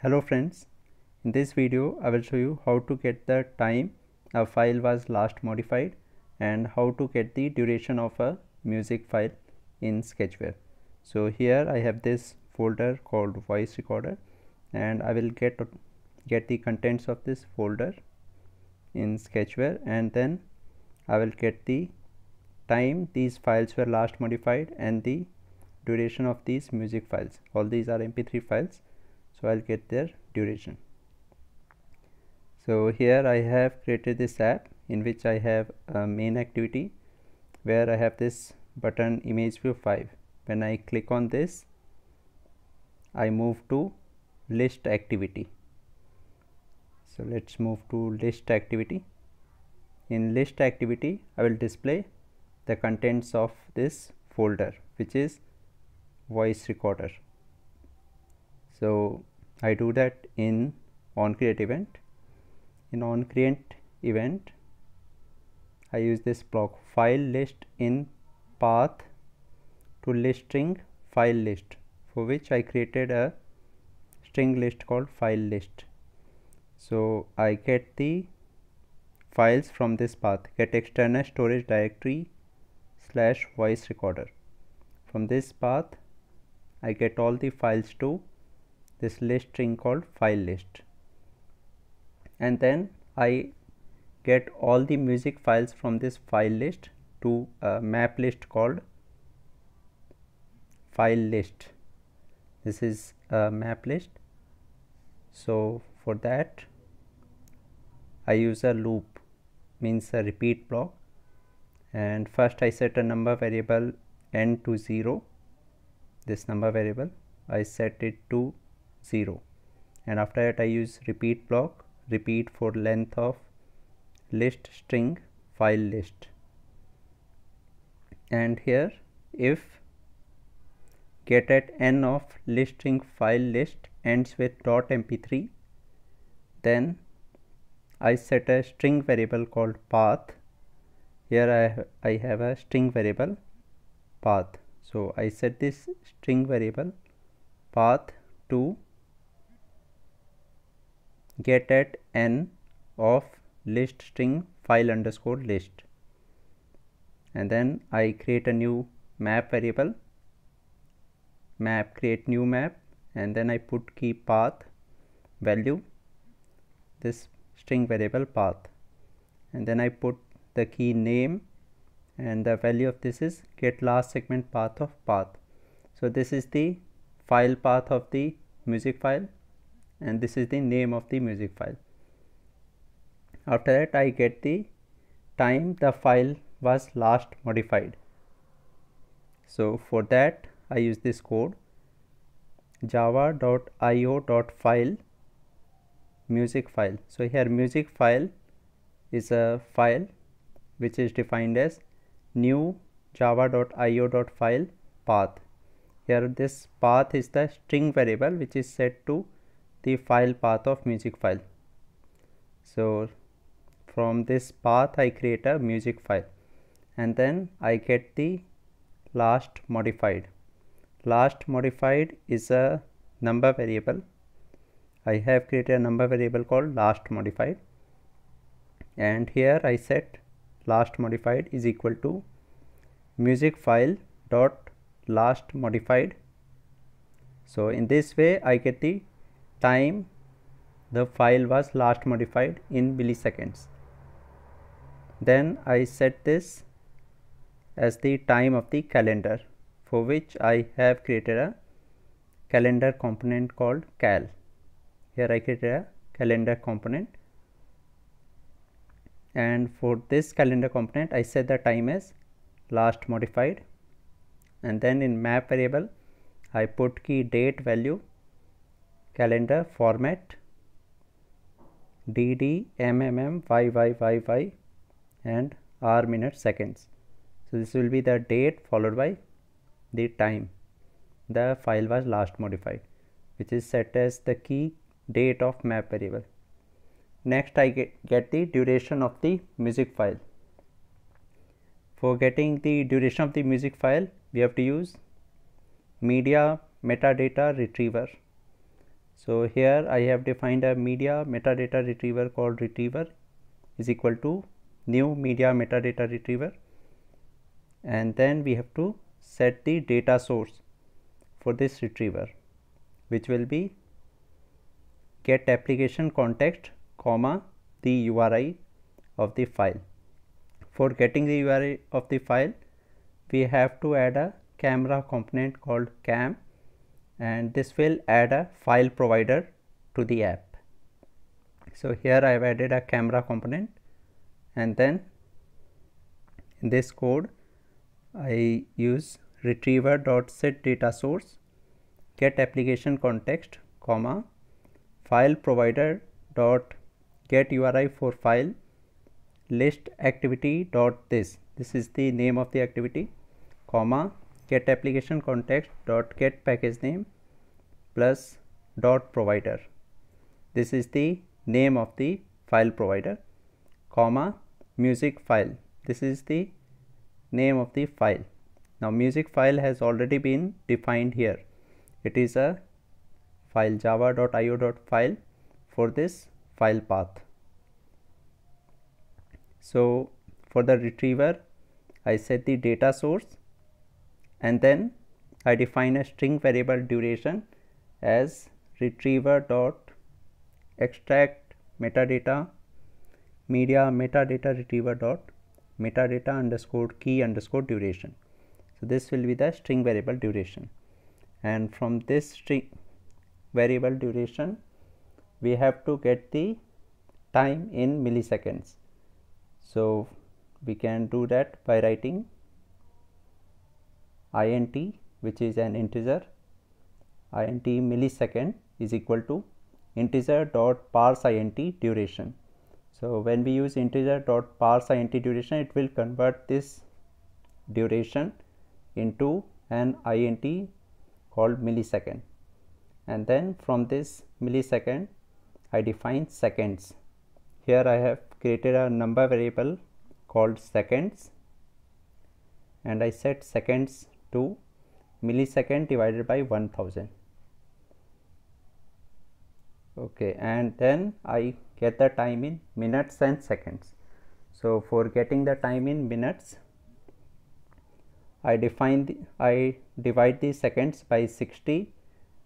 Hello friends, in this video I will show you how to get the time a file was last modified and how to get the duration of a music file in Sketchware. So here I have this folder called voice recorder and I will get get the contents of this folder in Sketchware and then I will get the time these files were last modified and the duration of these music files. All these are mp3 files so I'll get their duration so here I have created this app in which I have a main activity where I have this button image view 5 when I click on this I move to list activity so let's move to list activity in list activity I will display the contents of this folder which is voice recorder so I do that in onCreate event. In onCreate event, I use this block file list in path to list string file list for which I created a string list called file list. So I get the files from this path get external storage directory slash voice recorder. From this path I get all the files to this list string called file list and then I get all the music files from this file list to a map list called file list this is a map list so for that I use a loop means a repeat block and first I set a number variable n to 0 this number variable I set it to 0 and after that I use repeat block repeat for length of list string file list and here if get at n of list string file list ends with dot mp3 then I set a string variable called path here I, I have a string variable path so I set this string variable path to get at n of list string file underscore list and then I create a new map variable map create new map and then I put key path value this string variable path and then I put the key name and the value of this is get last segment path of path so this is the file path of the music file and this is the name of the music file after that I get the time the file was last modified so for that I use this code java.io.file music file so here music file is a file which is defined as new java.io.file path here this path is the string variable which is set to the file path of music file so from this path I create a music file and then I get the last modified last modified is a number variable I have created a number variable called last modified and here I set last modified is equal to music file dot last modified so in this way I get the time the file was last modified in milliseconds. Then I set this as the time of the calendar for which I have created a calendar component called cal. Here I created a calendar component and for this calendar component I set the time as last modified and then in map variable I put key date value calendar format DD MMM yy and R minute seconds. So this will be the date followed by the time the file was last modified which is set as the key date of map variable. Next I get, get the duration of the music file. For getting the duration of the music file we have to use media metadata retriever so here I have defined a media metadata retriever called retriever is equal to new media metadata retriever and then we have to set the data source for this retriever which will be get application context comma the URI of the file. For getting the URI of the file we have to add a camera component called cam and this will add a file provider to the app. So here I have added a camera component and then in this code I use retriever dot set data source get application context comma file provider dot get URI for file list activity dot this this is the name of the activity comma get application context dot get package name plus dot provider. This is the name of the file provider, comma music file. This is the name of the file. Now music file has already been defined here. It is a file java.io.file for this file path. So for the retriever, I set the data source and then I define a string variable duration as retriever dot extract metadata media metadata retriever dot metadata underscore key underscore duration. So, this will be the string variable duration and from this string variable duration we have to get the time in milliseconds. So, we can do that by writing int which is an integer int millisecond is equal to integer dot parse int duration. So, when we use integer dot parse int duration it will convert this duration into an int called millisecond and then from this millisecond I define seconds. Here I have created a number variable called seconds and I set seconds 2 millisecond divided by 1000 okay and then I get the time in minutes and seconds so for getting the time in minutes I define the, I divide the seconds by 60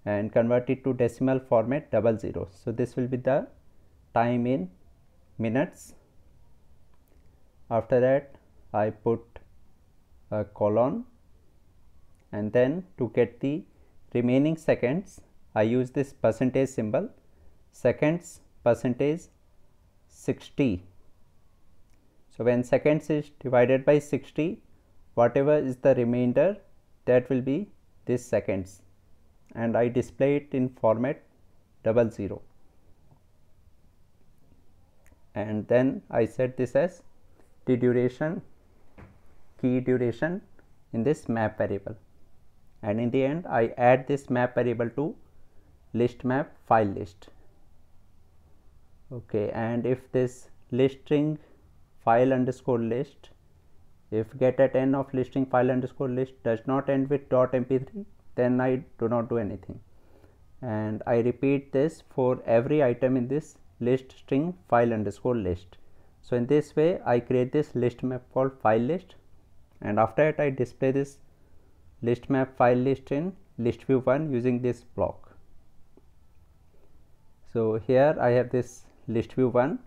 and convert it to decimal format double zero so this will be the time in minutes after that I put a colon and then to get the remaining seconds I use this percentage symbol seconds percentage 60. So, when seconds is divided by 60 whatever is the remainder that will be this seconds and I display it in format double zero and then I set this as the duration key duration in this map variable and in the end I add this map variable to list map file list okay and if this list string file underscore list if get at end of listing file underscore list does not end with dot mp3 then I do not do anything and I repeat this for every item in this list string file underscore list so in this way I create this list map called file list and after that I display this list map file list in list view one using this block. So here I have this list view one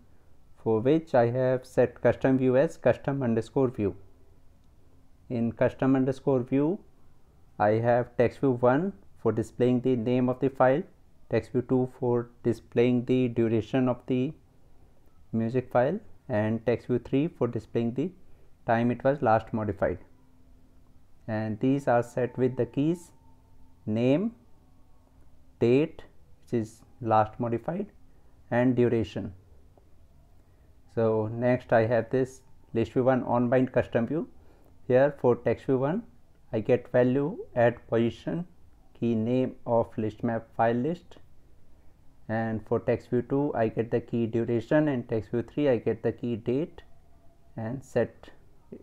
for which I have set custom view as custom underscore view. In custom underscore view I have text view one for displaying the name of the file, text view two for displaying the duration of the music file and text view 3 for displaying the time it was last modified and these are set with the keys name date which is last modified and duration so next i have this list view 1 bind custom view here for text view 1 i get value at position key name of list map file list and for text view 2 I get the key duration and text view 3 I get the key date and set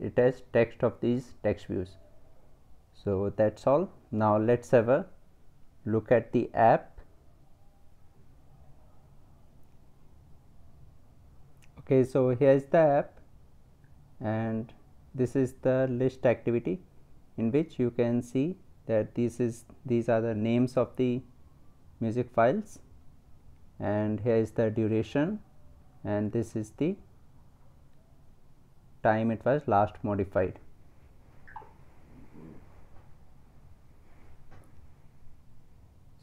it as text of these text views so that's all now let's have a look at the app okay so here's the app and this is the list activity in which you can see that this is these are the names of the music files and here is the duration and this is the time it was last modified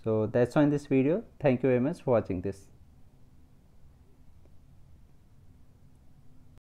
so that's all in this video thank you very much for watching this